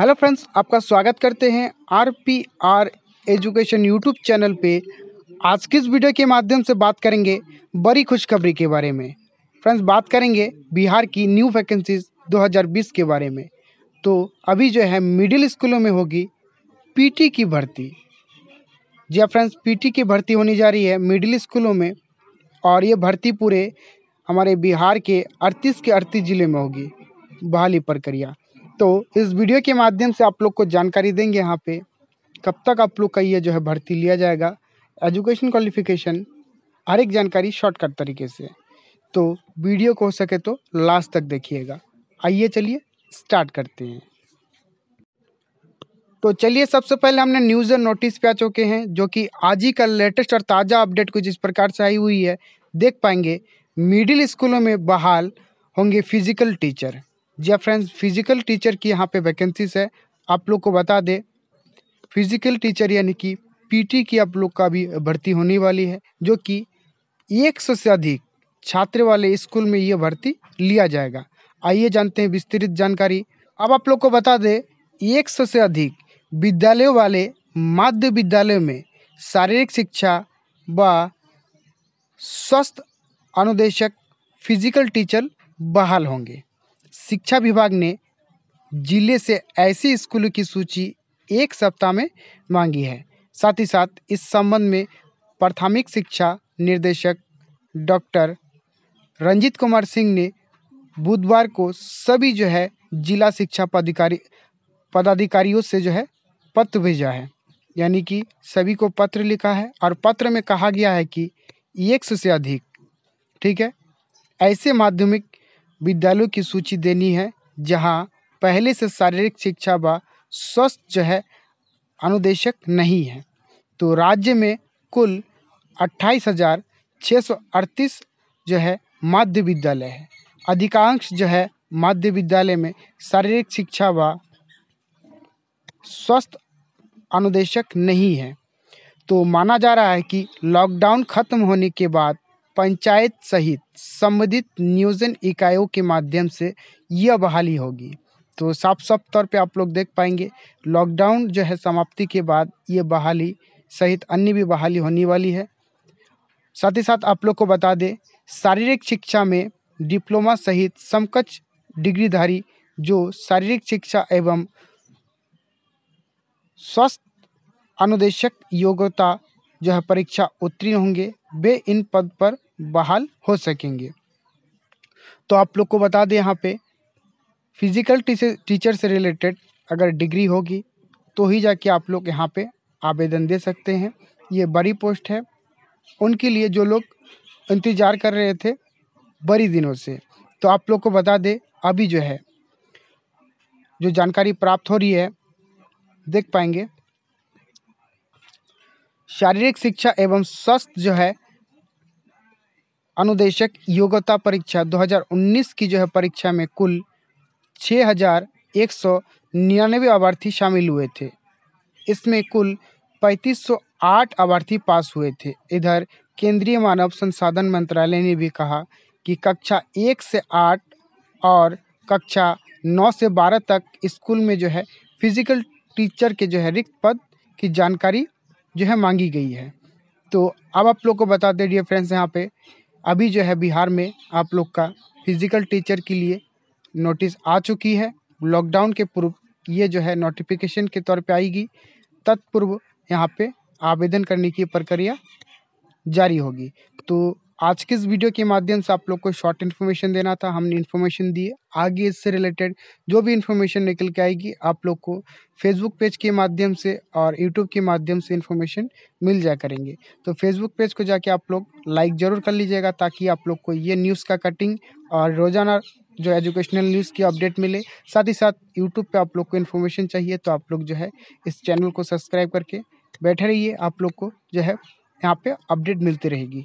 hello friends आपका स्वागत करते हैं R P R education YouTube channel पे आज किस वीडियो के माध्यम से बात करेंगे बड़ी खुशखबरी के बारे में फ्रेंड्स बात करेंगे बिहार की न्यू वैकेंसीज 2020 के बारे में तो अभी जो है मिडिल स्कूलों में होगी पीटी की भर्ती जी हाँ फ्रेंड्स पीटी की भर्ती होने जा रही है मिडिल स्कूलों में और ये भर्ती पूरे हमारे बिहार के अड़तीस के अड़तीस ज़िले में होगी बहाली प्रक्रिया तो इस वीडियो के माध्यम से आप लोग को जानकारी देंगे यहाँ पे कब तक आप लोग का ये जो है भर्ती लिया जाएगा एजुकेशन क्वालिफिकेशन हर एक जानकारी शॉर्टकट तरीके से तो वीडियो को हो सके तो लास्ट तक देखिएगा आइए चलिए स्टार्ट करते हैं तो चलिए सबसे पहले हमने न्यूज़ और नोटिस पे आ चुके हैं जो कि आज ही का लेटेस्ट और ताज़ा अपडेट कुछ इस प्रकार से आई हुई है देख पाएंगे मिडिल स्कूलों में बहाल होंगे फिजिकल टीचर जी फ्रेंड्स फिज़िकल टीचर की यहाँ पे वैकेंसीज है आप लोग को बता दें फिज़िकल टीचर यानी कि पीटी की आप लोग का भी भर्ती होने वाली है जो कि एक सौ से अधिक छात्र वाले स्कूल में ये भर्ती लिया जाएगा आइए जानते हैं विस्तृत जानकारी अब आप लोग को बता दें एक सौ से अधिक विद्यालयों वाले माध्य विद्यालयों में शारीरिक शिक्षा व स्वस्थ अनुदेशक फिजिकल टीचर बहाल होंगे शिक्षा विभाग ने ज़िले से ऐसे स्कूलों की सूची एक सप्ताह में मांगी है साथ ही साथ इस संबंध में प्राथमिक शिक्षा निर्देशक डॉक्टर रंजीत कुमार सिंह ने बुधवार को सभी जो है जिला शिक्षा पदाधिकारी पदाधिकारियों से जो है पत्र भेजा है यानी कि सभी को पत्र लिखा है और पत्र में कहा गया है कि एक सौ से अधिक ठीक है ऐसे माध्यमिक विद्यालयों की सूची देनी है जहाँ पहले से शारीरिक शिक्षा व स्वस्थ जो है अनुदेशक नहीं है तो राज्य में कुल अट्ठाईस हज़ार छः सौ अड़तीस जो है माध्य विद्यालय है अधिकांश जो है माध्य विद्यालय में शारीरिक शिक्षा व स्वस्थ अनुदेशक नहीं है तो माना जा रहा है कि लॉकडाउन ख़त्म होने के बाद पंचायत सहित संबंधित नियोजन इकाइयों के माध्यम से यह बहाली होगी तो साफ साफ तौर पे आप लोग देख पाएंगे लॉकडाउन जो है समाप्ति के बाद ये बहाली सहित अन्य भी बहाली होने वाली है साथ ही साथ आप लोग को बता दें शारीरिक शिक्षा में डिप्लोमा सहित समकक्ष डिग्रीधारी जो शारीरिक शिक्षा एवं स्वस्थ अनुदेशक योग्यता जो है परीक्षा उत्तीर्ण होंगे वे इन पद पर बहाल हो सकेंगे तो आप लोग को बता दें यहाँ पे फिज़िकल टीचर से रिलेटेड अगर डिग्री होगी तो ही जाके आप लोग यहाँ पे आवेदन दे सकते हैं ये बड़ी पोस्ट है उनके लिए जो लोग इंतज़ार कर रहे थे बड़ी दिनों से तो आप लोग को बता दें अभी जो है जो जानकारी प्राप्त हो रही है देख पाएंगे शारीरिक शिक्षा एवं स्वास्थ्य जो है अनुदेशक योग्यता परीक्षा 2019 की जो है परीक्षा में कुल छः हज़ार एक सौ निन्यानवे अभ्यर्थी शामिल हुए थे इसमें कुल पैंतीस सौ आठ अभ्यर्थी पास हुए थे इधर केंद्रीय मानव संसाधन मंत्रालय ने भी कहा कि कक्षा एक से आठ और कक्षा नौ से बारह तक स्कूल में जो है फिजिकल टीचर के जो है रिक्त पद की जानकारी जो है मांगी गई है तो अब आप लोग को बता दें डियर फ्रेंड्स यहाँ पे अभी जो है बिहार में आप लोग का फिज़िकल टीचर के लिए नोटिस आ चुकी है लॉकडाउन के पूर्व ये जो है नोटिफिकेशन के तौर पे आएगी तत्पूर्व यहाँ पे आवेदन करने की प्रक्रिया जारी होगी तो आज के इस वीडियो के माध्यम से आप लोग को शॉर्ट इन्फॉर्मेशन देना था हमने इन्फॉर्मेशन दी आगे इससे रिलेटेड जो भी इन्फॉर्मेशन निकल के आएगी आप लोग को फेसबुक पेज के माध्यम से और यूट्यूब के माध्यम से इन्फॉर्मेशन मिल जा करेंगे तो फेसबुक पेज को जाके आप लोग लाइक ज़रूर कर लीजिएगा ताकि आप लोग को ये न्यूज़ का कटिंग और रोज़ाना जो एजुकेशनल न्यूज़ की अपडेट मिले साथ ही साथ यूट्यूब पर आप लोग को इन्फॉर्मेशन चाहिए तो आप लोग जो है इस चैनल को सब्सक्राइब करके बैठे रहिए आप लोग को जो है यहाँ पर अपडेट मिलती रहेगी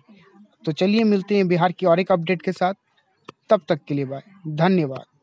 तो चलिए मिलते हैं बिहार की और एक अपडेट के साथ तब तक के लिए बाय धन्यवाद